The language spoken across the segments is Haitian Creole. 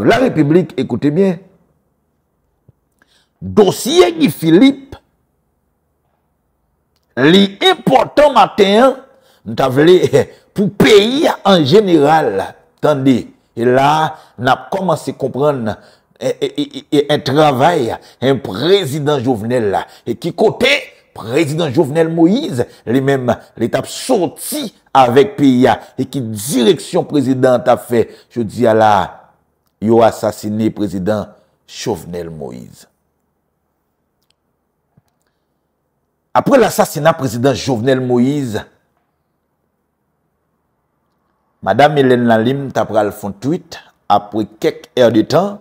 Bon, la republik, ekote bien dosye di filip li importan matin, nou ta vle pou peyi an general tande, e la nou a komanse kompran e trabay en prezident jovenel e ki kote, prezident jovenel Moise, li men, li tap soti avek peyi e ki direksyon prezident a fe je di ala yo asasine prezident Chauvenel Moïse. Apre l'asasina prezident Chauvenel Moïse, Madame Hélène Lalim tapra l'fond tweet apre kek er de tan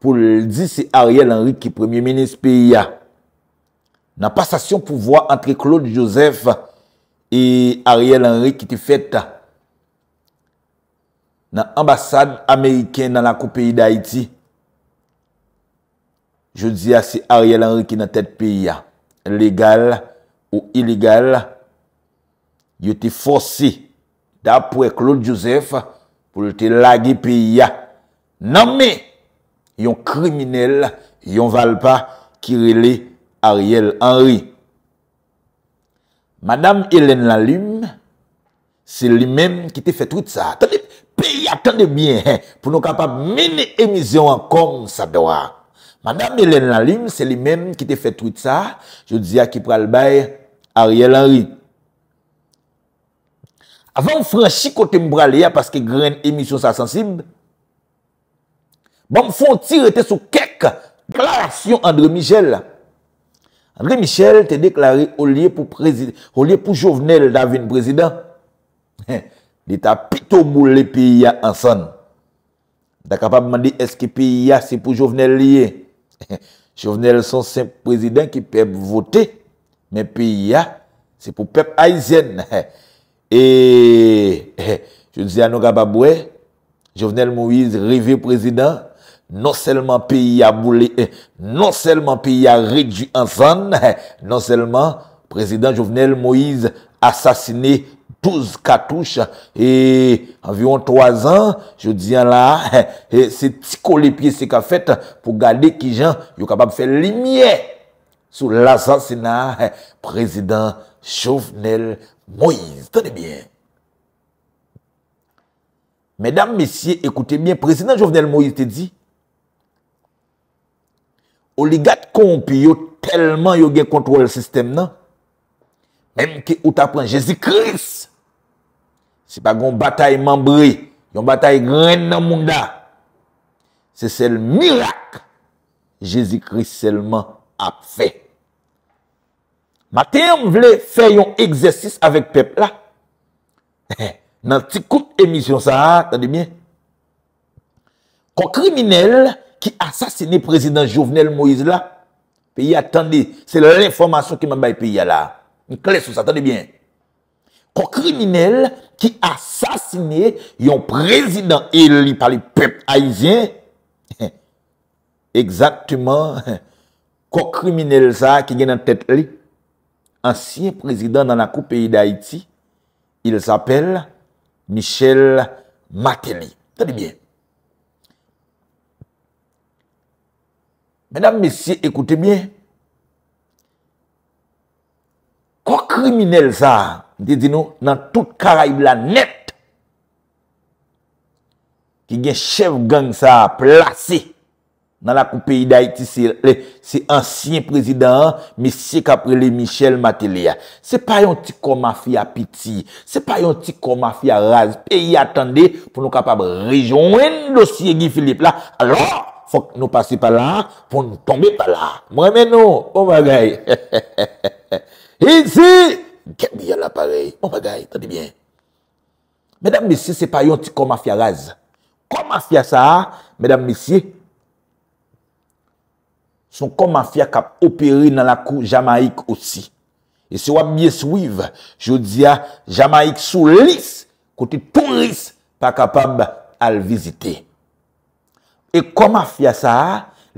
pou l'di se Ariel Henrique, premier ministre PIA, nan pasasyon pouvoi antre Claude Joseph e Ariel Henrique ki te fète nan ambasan Ameriken nan lakou peyi d'Haïti. Je di a se Ariel Henry ki nan tèt peyi ya, legal ou iligal, yo te forsi da pou e Claude Joseph pou yo te lage peyi ya. Nan me, yon kriminel, yon val pa, kirele Ariel Henry. Madame Hélène Lalume, se li menm ki te fè tout sa, tanip, pe y a tan de mien, pou nou kapap mene emisyon an kon sa doa. Madame Hélène Lalime, se li men ki te fet truit sa, je dizia ki pral bay, Ariel Henry. Avèm franchi kote mbrale ya, paske gren emisyon sa sensib, bèm bon, fontire te sou kek, pralasyon André Michel. André Michel te deklari olye pou jovenel davèn prezident. Hè, dit a pito mou le piya ansan. Da kapab mandi, eski piya, se pou Jovenel liye. Jovenel son sep prezident ki pep vote, men piya, se pou pep aizyen. E, je dize anou kapab we, Jovenel Moïse, revi prezident, non selman piya mou le, non selman piya rejou ansan, non selman prezident Jovenel Moïse, asasine pep. 12 katouche, et environ 3 ans, je diyan la, se tiko le piye se ka fète, pou gade ki jan, yo kapab fè l'imye, sou l'assassinat, Prezident Jovenel Moïse. Tande bien. Medam, messie, ekoute bien, Prezident Jovenel Moïse te di, oligat kon pi yo, telman yo gen kontrol el sistem nan, Mèm ki ou ta pren Jezikris Se pa goun batay mambri Goun batay gren nan moun da Se sel mirak Jezikris selman ap fe Matèm vle fè yon egzesis avèk pep la Nan ti kout emisyon sa a Ko kriminel ki asasine prezident jovenel Moïse la Pe yi atende Se lè lè informasyon ki mèm bay pe yi ala Un kles ou sa, ta de byen. Ko kriminelle ki asasine yon prezident eli pali pep aizyen. Eksaktouman, ko kriminelle sa ki gen nan tet li. Ansyen prezident nan la koupe yi d'Haïti. Il sapele Michel Makeni. Ta de byen. Menam mesye, ekoute byen. Kwa kriminel sa? Dezi nou, nan tout karaib la net. Ki gen chev gang sa plase. Nan la kou peyi da iti se ansyen prezident, mi se kaprele Michel Matelier. Se pa yon ti komafi apiti. Se pa yon ti komafi araz. Peyi atande pou nou kapab rejouen dosye gi Filip la. Alors, fok nou pase pa la, pou nou tombe pa la. Mwen men nou, pou mwen gaye. E zi, gen mi ala parey, mou bagay, tante bien. Mèdam misi, se pa yon ti kon mafya raze. Kon mafya sa, mèdam misi, son kon mafya kap operi nan la kou Jamaik osi. E se wap mi esuiv, joudia, Jamaik sou lis kote pou lis pa kapab al vizite. E kon mafya sa,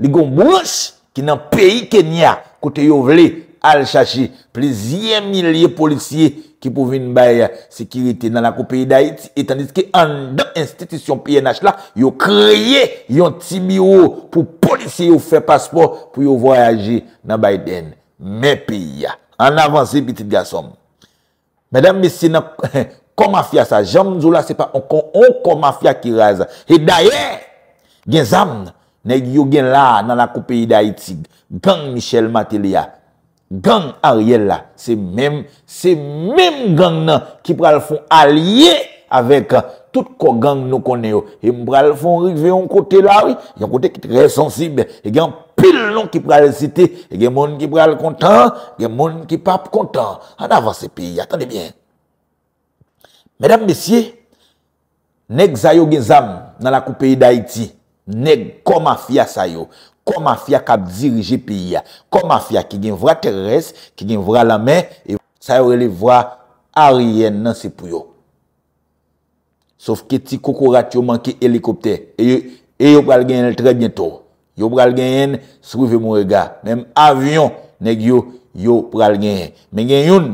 li gon mounch ki nan peyi Kenya kote yo vlej al chachi plezyen milye polisyen ki pou vin baye sekirite nan lakou peyi da iti etanis ki an dan institisyon PNH la yo kreye yon timi yo pou polisyen yo fe paspor pou yo voyaje nan baye den me peyi ya an avansi pitit gasom medan mesi nan komafya sa jam zola se pa on komafya ki raza e daye gen zam neg yo gen la nan lakou peyi da iti gang michel matelia Gang Ariel la, se mèm, se mèm gang nan, ki pral fon alye avèk tout ko gang nou konè yo. Yon e pral fon rive yon kote la, yon kote ki trè sensibè. Yon e pil non ki pral sitè. Yon e moun ki pral kontan, yon moun ki pap kontan. An avan se pi, atande bien. Mèdam mesye, neg zayyo gen zam nan la koupèyi d'Haïti, neg komafya zayyo. Kon mafya kap dirije piya. Kon mafya ki gen vwa tererese, ki gen vwa la men, e sa yo rele vwa ariyen nan sepuyo. Sof ke ti koukourat yo manke helikopte, e, e yo pral gen el tre bientor. Yo pral gen en, srive mou e ga. Mem avyon, neg yo, yo pral gen en. Men gen yon,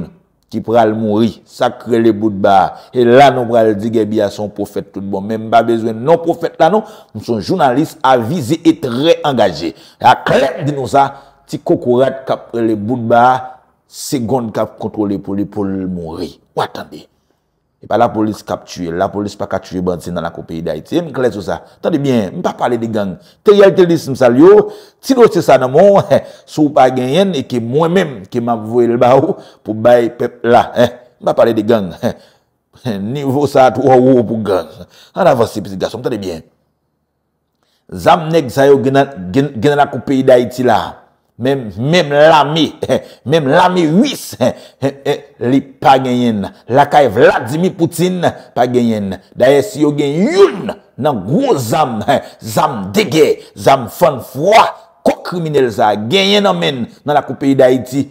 ki pral moun ri, sakre le bout ba, e la nou pral dige bi a son profet tout bon, men ba bezwen non profet la nou, nou son jounalist avize et re-engaje. A klep din nou sa, ti kokourat kap prele bout ba, segonde kap kontrole pou li pou l moun ri. Ou atande. E pa la polis kap tue, la polis pa kat tue bant se nan la kopey da iti. E mkle sou sa. Tande bien, mpa pale de gang. Te yal tel dis msal yo, ti do se sa nan moun, sou pa genyen e ki mwen menm ki ma vwe lba ou pou bay pep la. Mpa pale de gang. Nivo sa tou wou wou pou gang. An avansi pisi gasom, tande bien. Zam neg sa yo gen nan la kopey da iti la. Mem lami Mem lami wis Li pa genyen Laka Vladimir Poutin Pa genyen Daye si yo genyoun Nan gro zan Zan degye Zan fon fwa Ko kriminele zan Genyen omen Nan lakou peyi da iti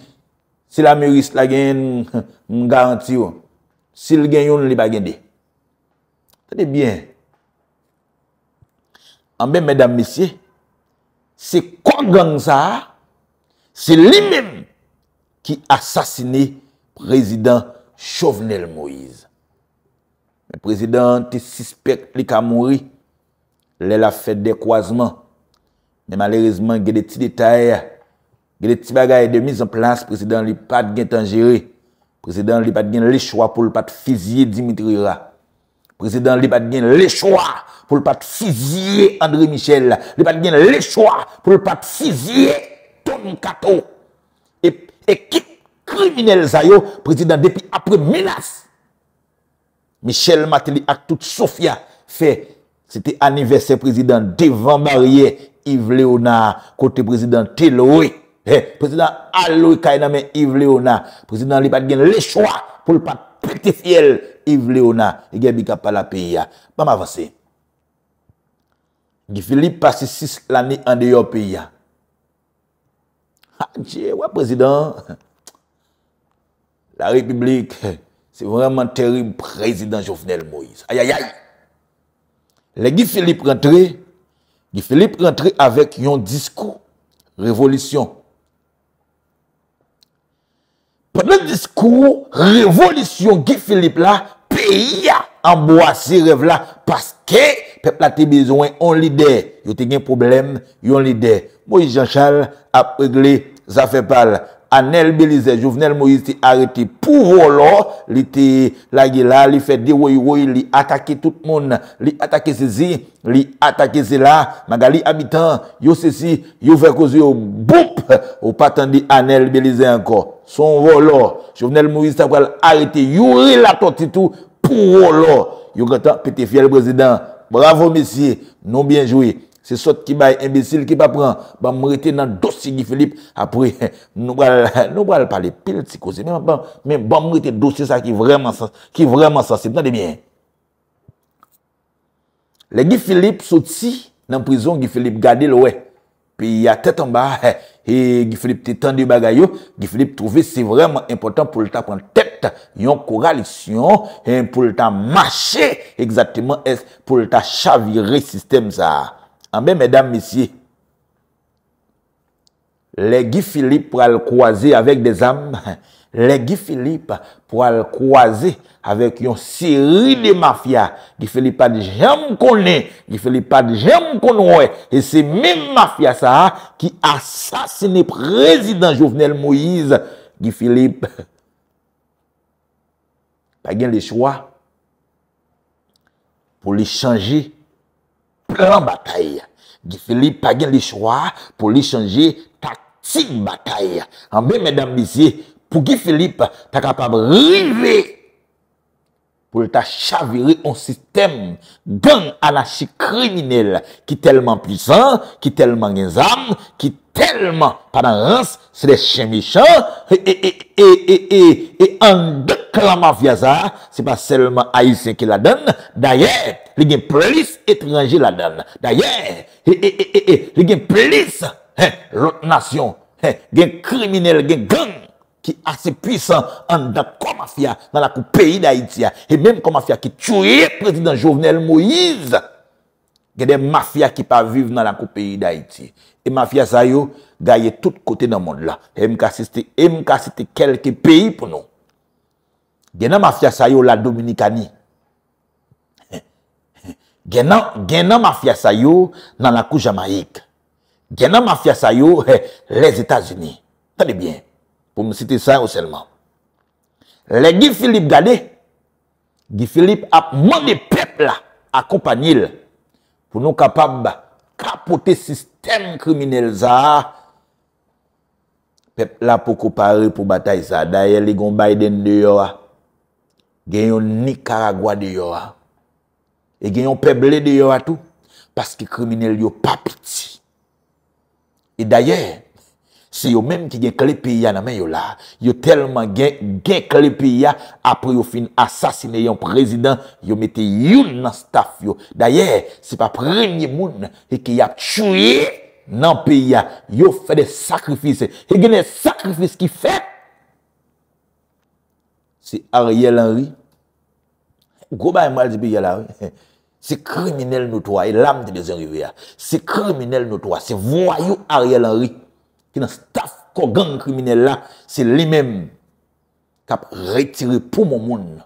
Si lami wis la genyen M garanti yo Sil genyoun li pa genyen Tade bien Ambe mèdame misye Se kwa gang zan Se li mèm ki asasine prezident Chauvenel Moïse. Le prezident ti suspect li ka mouri le la fèd de kouazman. Ne malerizman gè de ti detay, gè de ti bagay de mis an plans prezident li pat gen tangere. Prezident li pat gen lè chwa pou l pat fizye Dimitri Rira. Prezident li pat gen lè chwa pou l pat fizye André Michel. Li pat gen lè chwa pou l pat fizye André Michel. Mkato Ekip e krivinel zayo Prezident depi apre menas Michel Matili ak tout Sofia fe Sete aniversè prezident devan marye Yves Léonard Kote prezident Teloui Prezident Aloui kainame Yves Léonard Prezident li pat gen lè chwa Foul pat priti fiel Yves Léonard E gen bi kapala peyi ya Mam avansè Gifili pasi sis lani Ande yo peyi ya Che, wè prezident, la republik, se vwèman terim prezident Jovenel Moïse. Ayayay, le Gifilip rentre, Gifilip rentre avèk yon diskou, revolutyon. Pè le diskou, revolutyon Gifilip la, pey ya amboa se revla, paske... pep la te bezwen, yon lide, yon te gen problem, yon lide, Moïse Jean Charles, ap regle, zafepal, Anel Belize, Jouvenel Moïse, te arete, pou rolo, li te lagila, li fe de woy woy, li atake tout moun, li atake se zi, li atake se la, magali amitan, yo se si, yo fe kouzi yo, boum, ou patan di Anel Belize anko, son rolo, Jouvenel Moïse, te arete, yon relato ti tou, pou rolo, yo gata, pete fiel brezidant, Bravo messi, non bien joué. Se sot ki baye, imbesil ki pa pran. Ba mwete nan dosi Gifilip. Apre, nou bral pali pil tsi kosi. Men ba mwete dosi sa ki vreman sensib. Nan de mien. Le Gifilip sot si nan prizon Gifilip. Gadi lwe. Pi ya tetan ba he. E Gifilip titande bagay yo, Gifilip trouve se vremen important pou lta kon tet, yon koralisyon, e pou lta mache, exactement es pou lta chavire sistem sa. Ambe, medam misi, le Gifilip pral kwoaze avek de zanm, Le Guy Philippe pou al kouaze avèk yon seri de mafya. Guy Philippe a di jèm konè. Guy Philippe a di jèm konwè. E se mèm mafya sa ki asasene prezident Jouvenel Moïse. Guy Philippe pa gen le chwa pou li chanje plan batay. Guy Philippe pa gen le chwa pou li chanje taktik batay. Ambe mèdame disi, Pou ki Filip ta kapab rive pou le ta chavire on sitem gen anashi kriminele ki telman pwisan, ki telman gen zam, ki telman padan rans, se de chen michan e e e e e e e an dek la mafya za se pa selman aisyen ki la den da ye, le gen plis etranji la den, da ye e e e e e, le gen plis he, lot nasyon gen kriminele, gen gen ki ase pwisan an da kwa mafya nan la kou peyi d'Haïti ya. E menm kwa mafya ki tchouye prezident Jovenel Moïse, genen mafya ki pa vive nan la kou peyi d'Haïti. E mafya sa yo gaye tout kote nan moun la. E mka se te, e mka se te kelke peyi pou nou. Genen mafya sa yo la Dominikani. Genen mafya sa yo nan la kou Jamaik. Genen mafya sa yo eh, les Etats-Unis. Tane bien. pou m siti san ou selman. Le Gifilip gade, Gifilip ap mou de pep la, akopanyil, pou nou kapab kapote sistem kriminele za, pep la pou kopare pou batay za. Daye, ligon Biden de yo a, genyon Nicaragua de yo a, e genyon peble de yo a tou, paski kriminele yo pa piti. E daye, Se yo menm ki gen klepeya nan men yo la, yo telman gen klepeya apre yo fin asasine yon prezident, yo mette yon nan staf yo. Daye, se pa premye moun e ki ya tchouye nan peya, yo fè de sakrifise. E gen de sakrifise ki fè. Se Ariel Henry, ou kou ba yon mal zibi Ariel Henry, se kriminel nou towa, e lamde de zin rive ya, se kriminel nou towa, se voyou Ariel Henry, ki nan staf ko gang kriminella, se li men, kap reytire pou moun,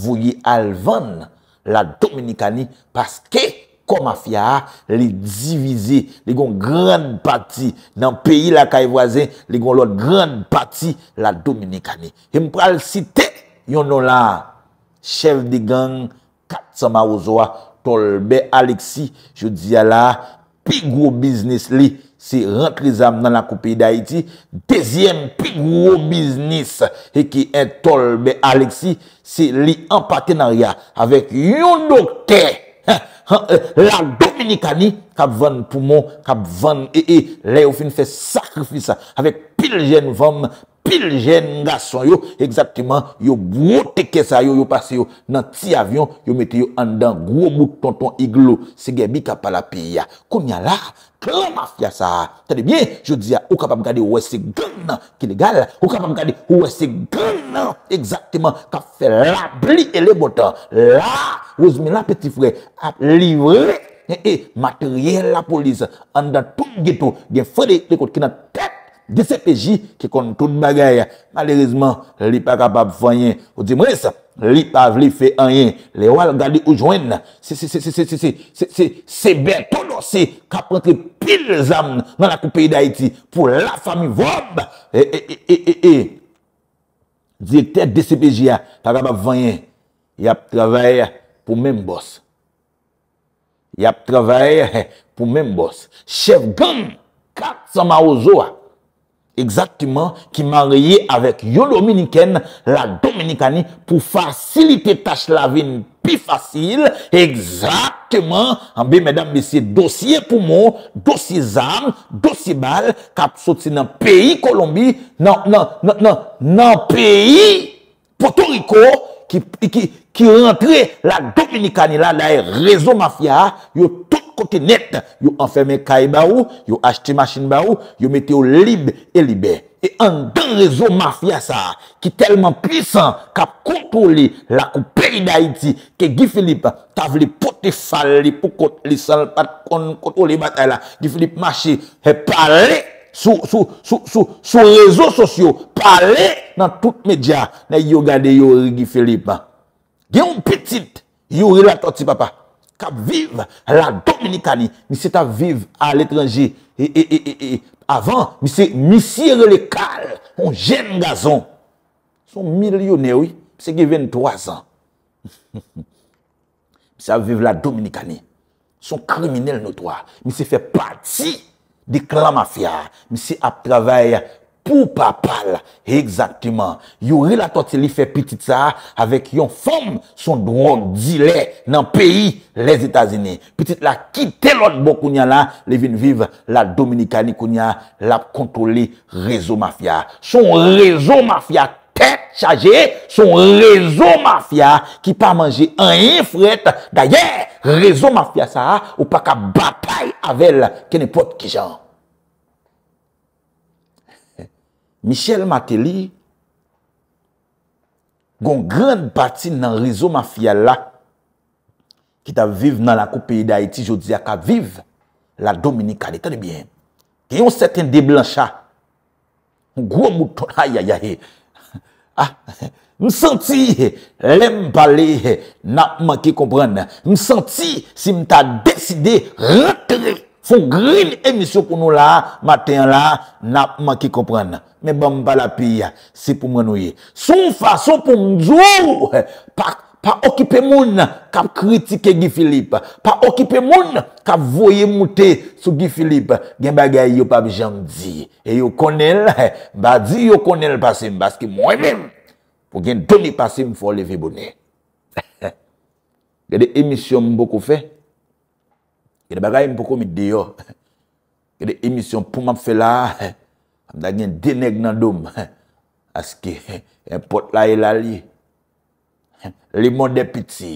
vouye alvan la Dominikani, paske komafya li divize, li gwen gran pati nan peyi la kaye wazen, li gwen lor gran pati la Dominikani. Kim pral site yonon la, chev di gang, katsa ma ouzoa, tolbe Aleksi, jodi ala, pi gro biznis li, Si rentlisam nan la koupi d'Haïti, Deziyem pi gwo biznis, E ki entolbe Aleksi, Si li empatenarya, Avek yon dokte, euh, La Dominikani, Kapvan poumon, Kapvan ee, Leofin fe sakrifisa, Avek pil jen vom, Avek pil jen vom, pil jen nga son yo, egzaktiman, yo bwoteke sa yo, yo pase yo, nan ti avyon, yo meti yo an dan, gwo mouk tonton iglo, se gen bi kapal api ya, kounya la, klo mafya sa, tade bien, yo di ya, yo kapam gade, yo wese gana, ki le gala, yo kapam gade, yo wese gana, egzaktiman, ka fe la bli ele botan, la, yo zme la peti fre, ap livre, e, e, materye la polize, an dan tou gito, gen fre de, te kote, ki nan pe, DCPJ ki kontou di bagay, malerizman li pa kapab fanyen, ou di mwese, li pa li fe anyen, le wal gali ou jwen, se se se se se se se se be todo se, kap rentri pil zam nan akou peyi da iti, pou la fami vop, e e e e e e, di te DCPJ ya, kapab fanyen, yap travaye pou membos, yap travaye pou membos, chev gang, katsama o zoa, Exactement, ki marye avèk yon dominiken la Dominikani pou fasilite tache la vin pi fasil. Exactement, ambè mèdam bèsi dosye pou mò, dosye zam, dosye bal, kap sotsi nan peyi Kolombi, nan non, non, non, peyi Puerto Rico, ki rentre la Dominikani la daè rezo mafya, yo tou. koti net yo anferme kai ba ou yo ashti masin ba ou yo meti yo lib e libe e an den rezo mafya sa ki telman plisan ka kontoli la ou peyi da iti ke Gifilip ta vli poti fali pou kontoli Gifilip Mashi he pale sou rezo sosyo pale nan tout media na yo gade yo Gifilip gen un petit yo relato ti papa Ka vive la Dominikani. Mise ta vive a l'étranger. E, e, e, e, e, e. Avan, mise misire le kal. On jen gazon. Son milyonè wè. Mise ge ven 3 an. Mise a vive la Dominikani. Son kriminel notwa. Mise fè pati di klan mafya. Mise a travèl Pou pa pal. Eksaktiman. Yo ri la tot se li fe pitit sa. Avek yon fom son dron di le nan peyi les Etazenè. Pitit la kite lot bon kounyan la. Le vin vive la Dominika ni kounyan. La kontole rezo mafya. Son rezo mafya ten chaje. Son rezo mafya ki pa manje an yon fret. Da ye rezo mafya sa. Ou pa ka bapay avel kene pot ki jan. Michel Mateli, Gon gran bati nan rizo mafya la, Ki ta vive nan la koupei de Haiti, Jou dizia ka vive, La Dominikade, Très bien, Ki yon sèten déblancha, Mou gwo mouton, Aya ya he, A, Mou senti, Lem pale, Na man ki kompran, Mou senti, Si mou ta deside, Retirer, Fou grin emisyon kounou la, maten la, nap man ki koprana. Me bamba la piya, si pou mwen ouye. Sou fason pou mdjou, pa okipe moun, kap kritike Gifilip, pa okipe moun, kap voye moute sou Gifilip, gen bagay yo pabijan di, e yo konel, ba di yo konel pasim, baski mwen mwen, pou gen toni pasim foli febounen. Gade emisyon mboko fe, Gede bagay m pou komit deyo, gede emisyon pou map fe la, amdanyen deneg nan dom, aske, pot la e lali, li moun depiti,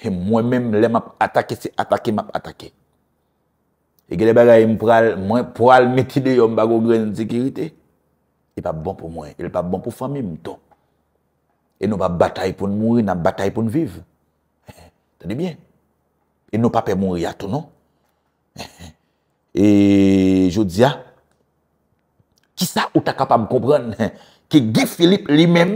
e mwen men m ap atake, se atake m ap atake. E gede bagay m pou almeti deyo, m bago gren zekirite, e pa bon pou mwen, e pa bon pou fami m ton. E nou pa batay pou m mouri, nan batay pou m vive. Tade bien. E nou pape moun riyato nou? E joudzia? Kisa ou ta kapam koubran? Ki gifilip li men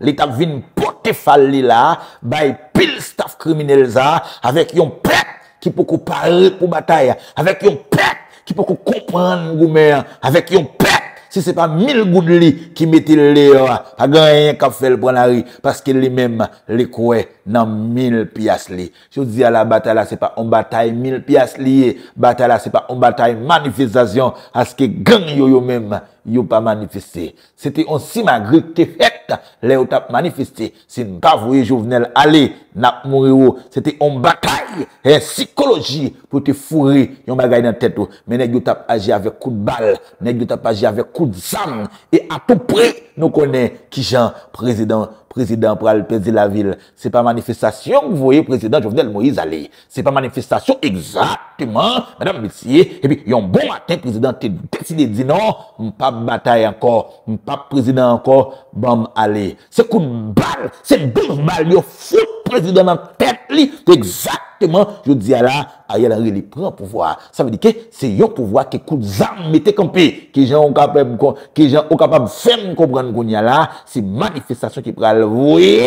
li tak vin pote fal li la bay pil staf kriminal za avek yon pek ki pou kou pari pou batay avek yon pek ki pou kou kompran goumen avek yon pek Si se pa mil goun li ki metil li yo a, a ganyen kafel pranari, paske li menm li kwe nan mil piyas li. Si ou di ala batala se pa on batay mil piyas li, batala se pa on batay manifizasyon, aske ganyen yo yo menm. Yon pa manifeste Sete yon simagri te fet Le yon tap manifeste Sin pa vwe jovenel ale Nap mori wo Sete yon batay E psikoloji Po te fure Yon bagay nan tete Menen yon tap aje avek kou de bal Menen yon tap aje avek kou de zan E atou pre Nou konen Kijan Prezident Prezident pou alpezi la vil. Se pa manifestasyon, ou voye prezident Jovenel Moïse alè. Se pa manifestasyon, egzatman, madame Messie, epi yon bon maten, prezident te dek si de di nan, m pa batay ankor, m pa prezident ankor, bom alè. Se koun bal, se bouf bal, yo fou prezident an pek li, kou egzatman. Teman, yo dize ala, Ariel Ariel li pren pouvoa. Sa vede ke, se yo pouvoa ke kou zanmete kompe, ki jan ou kapab fem komprende konye ala, se manifestasyon ki pre alvouye,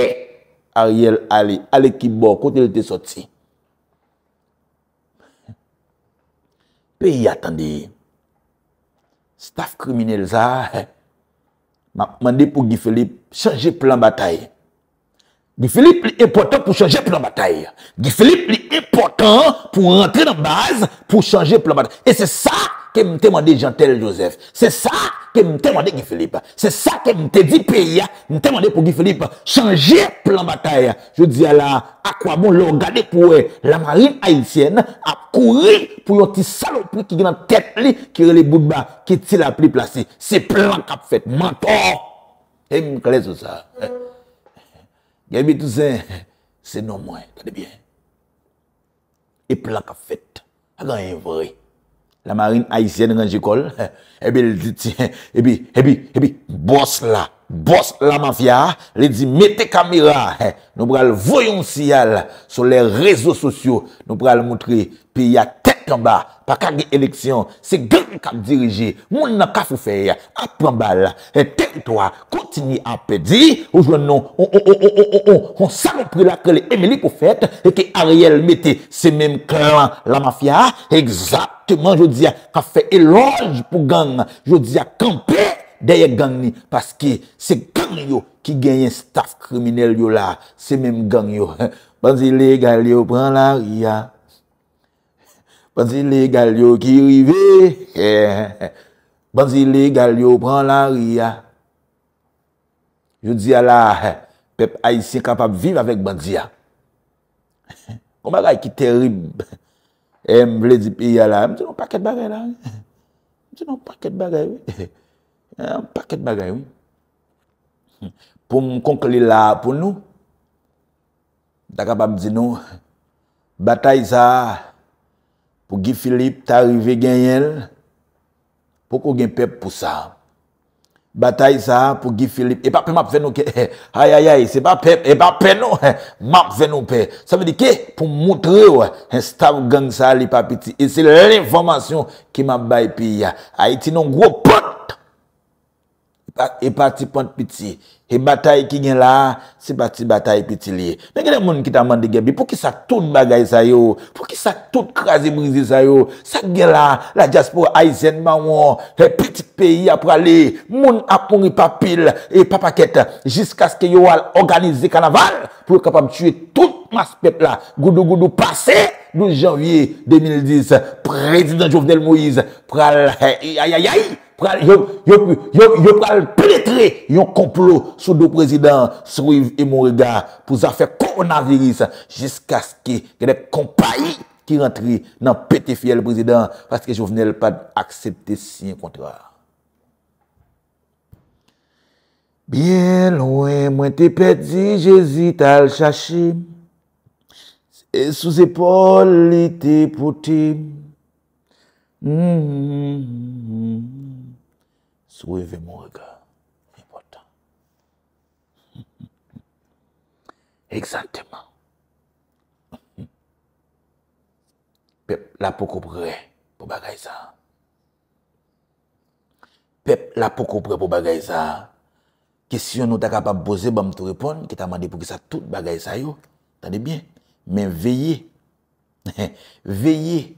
Ariel, ale, ale kibbo, kote le te sotsi. Pe yi atande, staf kriminele za, ma mande pou Gifelip, chanje plan bataye. Gifilip li epotant pou chanje plan batae. Gifilip li epotant pou rentre nan baz pou chanje plan batae. E se sa ke mte mande Jantel Joseph. Se sa ke mte mande Gifilip. Se sa ke mte dipeya mte mande pou Gifilip chanje plan batae. Je di ala akwa moun bon lor gade pou euh, la marine Haitienne a kouri pou yon ti salop li ki gwenan tet li ki re le boudba ki ti la pli plasi. Se plan kap fet. Manto! E mkale sou sa. Gabi ça, c'est non moins, regardez bien. Et plaque à fête, rien vrai. La marine haïtienne j'y école, et eh bien, elle dit, et eh bien, et puis, et puis, bosse là. Bos la mafya, le di mette kamera Nou pral voyonsiyal Sou le rezo sosyo Nou pral moutri, pi ya tek yon ba Pa kage eleksyon Se gen ka dirije, moun na ka fufey A pran bal, e ten toa Kontini apedi Ou jwen nou, on, on, on, on, on, on Kon sa repri la kele emeli pou fet E ke Ariel mette se menm klan La mafya, eksaptman Je di ya, ka fe eloj pou gen Je di ya, kanpe Deye gang ni, paske se gang yo ki genyen staf kriminel yo la. Se menm gang yo. Banzi legal yo, pran la ria. Banzi legal yo ki rive. Banzi legal yo, pran la ria. Yo diya la, pep ayise kapap viv avèk banzi ya. O magay ki terib. M vle di piya la, m diyo non, m paket bagay la. M diyo non, m paket bagay la. An paket bagay ou Po mkonkle la pou nou Dakap ap zin nou Bata yisa Po gi Filip Ta rive gen yel Po kou gen pep pou sa Bata yisa Po gi Filip E papen map ven nou pe Ayayay Se pa pep E pa pe nou Map ven nou pe Sa vede ke Po moutre ou En stav gang sa li papeti E se l'informasyon Ki map bay pi ya A iti non gwo pot E pati pant piti. E batay ki nye la, se pati batay piti li. Men genè moun ki ta mande genbi pou ki sa tout bagay sa yo. Pou ki sa tout krasi mouzi sa yo. Sa gen la, la jaspo aizen ma wou. E piti peyi ap prale. Moun apouni papil e papaket. Jiska skye yo al organize kanaval. Pou yo kapam tue tout maspep la. Goudou goudou pase. 12 janvye 2010. Prezident Jovenel Moïse prale. Ayayayayay. yo pral penetre yon complot sou do prezident sou yon morga pou zafè koronaviris jiska skè genè kompayi ki rentri nan peti fiel prezident paske jo venè l pa aksepte si yon kontra Bien louè mwen te peti je zi tal chachi e sou zepol li te pote mou mou mou mou mon regard. important. Exactement. Peuple la pour pour bagay ça. Peuple la pour pour bagay ça. Question nous t'a capable poser bam te répondre qui t'a demandé pour que ça tout bagaille ça yo. dit bien. Mais veillez. veillez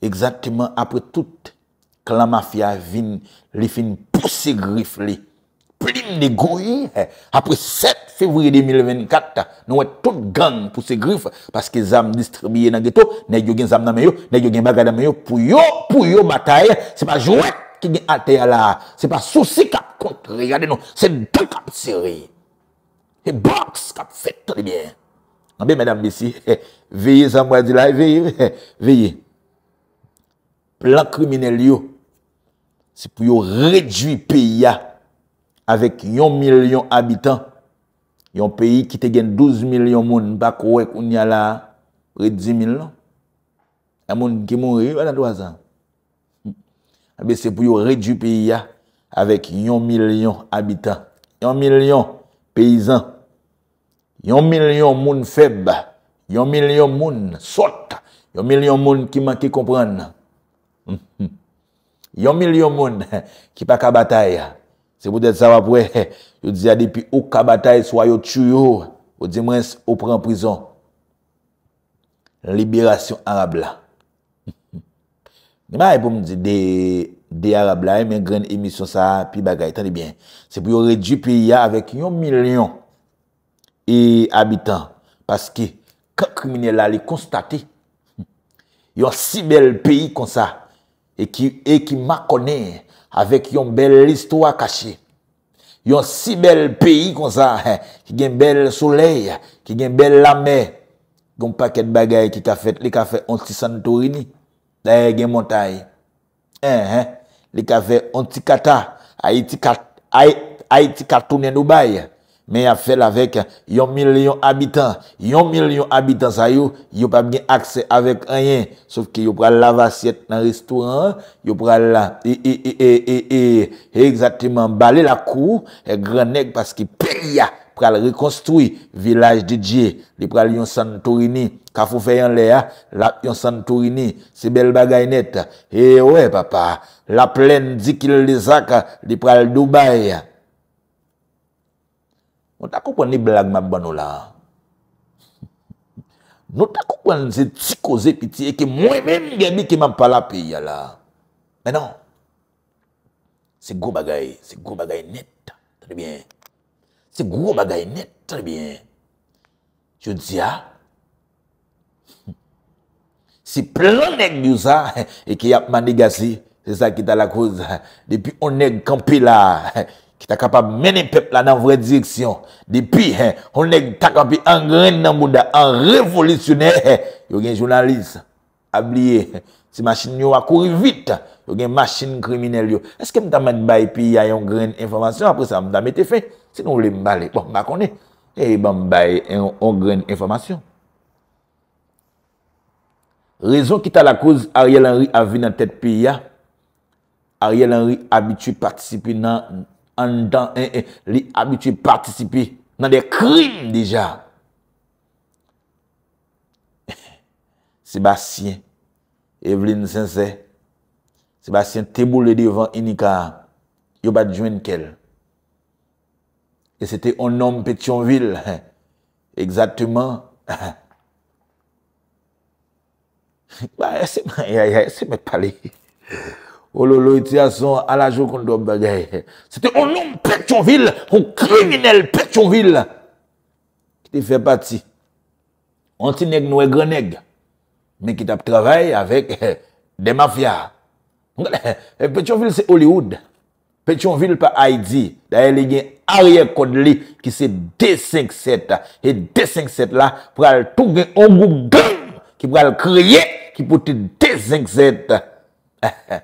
exactement après toute Klan mafya vin, li fin puse grif li. Plin de goyi. Apre 7 fevri 2024, nou et tout gang puse grif. Paske zam distribye nan geto, ne yon gen zam nan men yo, ne yon gen baga nan men yo, pou yo, pou non, yo mataye, se pa jwet ki gen ate ya la. Se pa souci kap kontre, yade nou, se bank kap seri. E box kap fet, tout li bien. Anbe, Madame Bessie, veye zam wazila, veye, veye. Plan krimine li yo, se pou yon rejwi peyi ya, avek yon milyon abitan, yon peyi ki te gen 12 milyon moun, bak wèk ou nyala rejwi 10 milyon, yon moun ki moun rejwi, wè la doazan. Abe se pou yon rejwi peyi ya, avek yon milyon abitan, yon milyon peyizan, yon milyon moun feb, yon milyon moun sot, yon milyon moun ki man ki kompran nan. Hmm hmm. Yon milyon moun ki pa kabatay ya. Se pwede sa wapwè, yo dize ya depi ou kabatay, swa yo tshuyo, yo dize mwens ou pren prison. Liberasyon arablan. Nye mwè pou mdize de arablan, men gren emisyon sa, pi bagay, tande bien. Se pwede yo rejipi ya avèk yon milyon e abitan. Paske, kak krimine la li konstate, yon si bel peyi kon sa, et qui, et qui m'a connu avec une belle histoire cachée. Yon si bel pays comme ça, hein, qui un bel soleil, qui gen bel la mer, Un paquet bagay qui a fait, qui a fait anti Santorini, d'ailleurs gen montagne. Hein, hein, qui ka fait anti Kata, Haïti Haïti Dubaï. men ya fe la vek ya yon milyon abitan yon milyon abitan sa yon yon pa bini akse avek anyen souf ki yon pral lava siyet nan restoran yon pral la e, e, e, e, e, e e eksatiman, bale la kou e grane k paski pey ya pral rekonstrui vilaj de dje di pral yon santurini kafou fe yon le ya, ah, yon santurini si bel bagay net e eh we papa, la plen zikil de zak di pral Dubai ya ah. Non ta kou kwen ne blag ma bwano la. Non ta kou kwen se tsi koze piti e ki mwen mwen genbi ki man pala piya la. Menon. Se gwo bagay, se gwo bagay net. Trè biyen. Se gwo bagay net. Trè biyen. Chou di ya. Se plon neg di ou sa e ki yap man negasi. Se sa ki ta la kouz. Depi on neg kampi la. Ha ha ha. ki ta kapab menen pep la nan vre direksyon. Depi, konen tak api an gren nan mou da, an revolisyonè, yo gen jounalise, ablie, se masin yo akouri vit, yo gen masin kriminel yo. Eske mta men bay piya yon gren informasyon? Apre sa, mta mette fe, senon mle mbale. Bon, bako ne, e yon ban bay yon gren informasyon. Rezon ki ta la kouz, Ariel Henry avi nan tet piya, Ariel Henry abitui patisipi nan... An dan, eh, eh, li abitou participi nan de krim dija. Sébastien, Evelyn Saint-Sè, Sébastien tebou le devan inika yobadjwenkel. E sete on nom Petionville, he, exactement. Ba, yase me pale. He, he, he. Ololo, iti yason, ala jokon do bagay. Sete onoum Pekchonville, on kriminel Pekchonville, ki te fe pati. On ti neg noue greneg, men ki tap travay avèk de mafya. Pekchonville, se Hollywood. Pekchonville pa Heidi, da el gen ariè kond li, ki se D57. E D57 la, pral tou gen ongou gèm, ki pral kriè, ki pote D57. He he.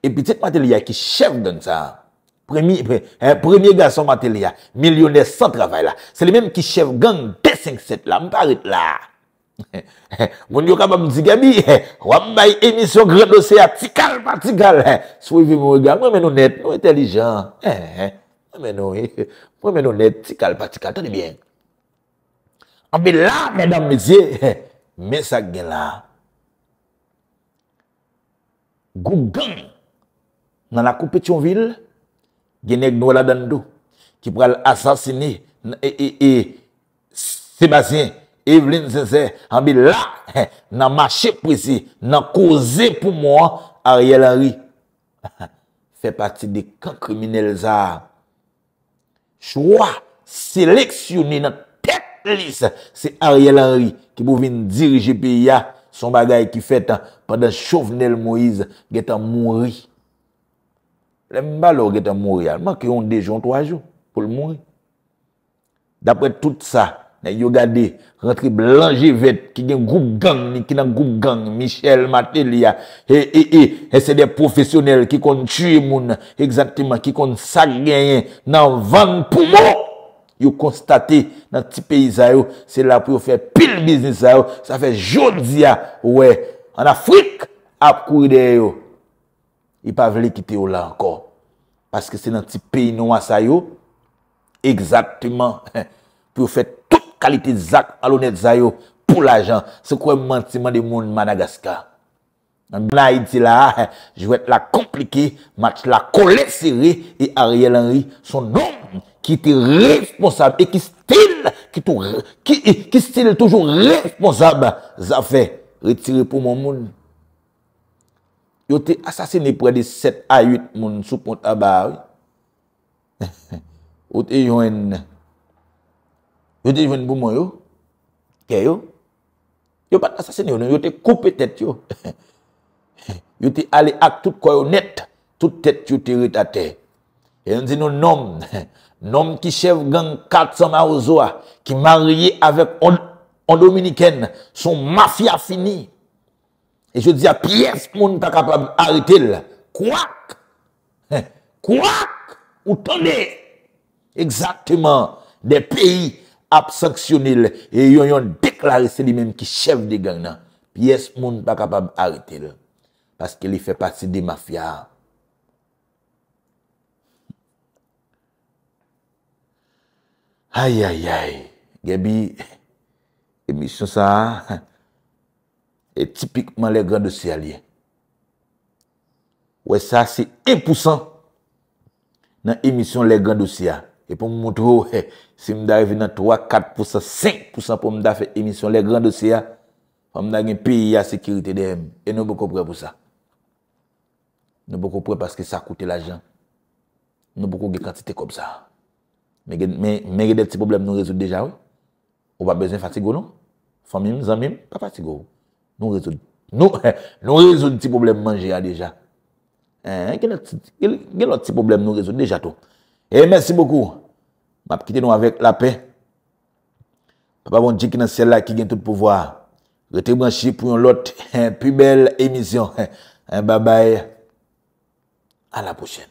E pitit matelia ki chev don sa. Premye eh, gason matelia. Milyonè sa travay la. Se le menm ki chev gang de 5-7 la. Mparit la. Moun yo ka mam zi gami. Wamba yi emisyon gredose ya. Tikal pa tikal. Sou yi vimou yi gang. Mwen men nou net. Mwen men nou net. Tikal pa tikal. Tade bien. An pe la, men dam meziye. Mè sa gen la. Gougang. nan la koupet yon vil, genek dwe la dan do, ki pral asasini, e, e, e, Sebastien, Evelyn, se se, ambi la, nan mache presi, nan koze pou mwa, Ariel Henry, fè pati de ka kriminelle zav, choua, seleksyoni nan pek lis, se Ariel Henry, ki pou vin dirje pe ya, son bagay ki fèt, pandan chouvenel Moïse, getan moun ri, Le mbalo get an mori al, man ki yon dejon 3 jou, pou l mori. Dapre tout sa, yon gade rentri blanjivet, ki gen gougang, ni kinan gougang, Michel Matelia, e, e, e, e se de profesyonel, ki kon chui moun, ekzantiman, ki kon sa genyen, nan vang pou moun, yon konstate, nan ti peyiz ayo, se la pou yon fe pil biznis ayo, sa fe jodzia, we, an Afrik, ap kou ide yo, I pa vle kite ou la ankor. Paske se nan ti pey nou asayou. Eksaktiman. Pi ou fet tout kalite zak alonet zayou pou la jan. Se kwen mantiman de moun Madagaskar. Nan bina iti la, jwet la komplike. Mat la kolese re. E Ariel Henry, son nom ki te responsab. E ki stil, ki stil toujou responsab. Zafè, retire pou moun moun. Yo te asasini pre de 7 a 8 moun soup moun tabari. Yo te yoyen. Yo te yoyen boumoyou. Kè yo. Yo pat asasini yo nou. Yo te koupe tèt yo. Yo te ale ak tout kwa yo net. Tout tèt yo te ritate. Yon zin nou nom. Nom ki chev gang katsan a ozoa. Ki marye avèp on dominiken. Son mafya fini. Et je dis ya piye se moun pa kapab arite lè. Kouak. Kouak. Ou tonè. Eksaktèman. De peyi ap saksyonil. Et yon yon deklare se li men ki chev di gen nan. Piye se moun pa kapab arite lè. Paske li fè pasi di mafya. Ay ay ay. Gèbi. Emi sou sa. Ha ha. Et tipikman le grand dossier liye. Ouè sa si 1% nan emisyon le grand dossier. Et pou m moun tou, si m da revi nan 3, 4%, 5% pou m da fe emisyon le grand dossier, pou m da gen piye a sekiriti de hem. Et nou beko pre pou sa. Nou beko pre paske sa koute l'ajan. Nou beko ge kantite koub sa. Mè gen de ti problem nou rezout deja ouè. Ou pa bezen fatigo nou? Fomim, zambim, pa fatigo ou? nous résoudons Nous, nous petit problème manger hein, déjà. Hein, quel autre petit problème nous résout déjà tout. Et eh, merci beaucoup. M'a vous nous avec la paix. Papa bon Dieu qui dans ciel là qui gagne tout pouvoir. Restez branchés pour une autre plus belle émission. Hein, bye bye. À la prochaine.